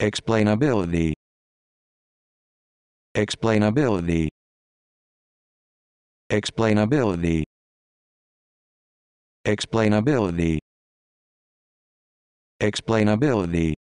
Explainability. Explainability. Explainability. Explainability. Explainability.